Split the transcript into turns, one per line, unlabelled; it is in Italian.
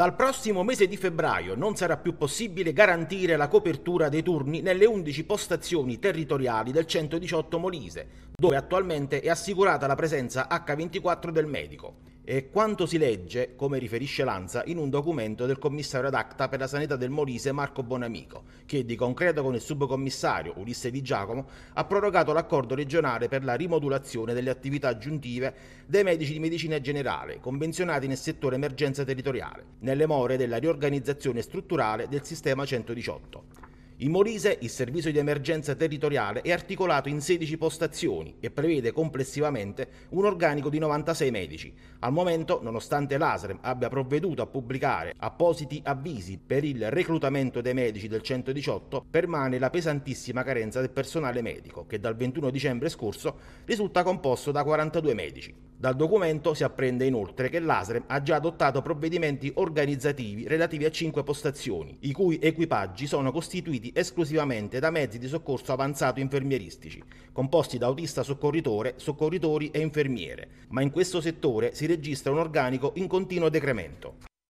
Dal prossimo mese di febbraio non sarà più possibile garantire la copertura dei turni nelle 11 postazioni territoriali del 118 Molise, dove attualmente è assicurata la presenza H24 del medico. È quanto si legge, come riferisce Lanza, in un documento del commissario ad acta per la sanità del Molise Marco Bonamico, che di concreto con il subcommissario Ulisse Di Giacomo ha prorogato l'accordo regionale per la rimodulazione delle attività aggiuntive dei medici di medicina generale, convenzionati nel settore emergenza territoriale, nelle more della riorganizzazione strutturale del sistema 118. In Molise il servizio di emergenza territoriale è articolato in 16 postazioni e prevede complessivamente un organico di 96 medici. Al momento, nonostante l'ASREM abbia provveduto a pubblicare appositi avvisi per il reclutamento dei medici del 118, permane la pesantissima carenza del personale medico, che dal 21 dicembre scorso risulta composto da 42 medici. Dal documento si apprende inoltre che l'ASREM ha già adottato provvedimenti organizzativi relativi a cinque postazioni, i cui equipaggi sono costituiti esclusivamente da mezzi di soccorso avanzato infermieristici, composti da autista soccorritore, soccorritori e infermiere, ma in questo settore si registra un organico in continuo decremento.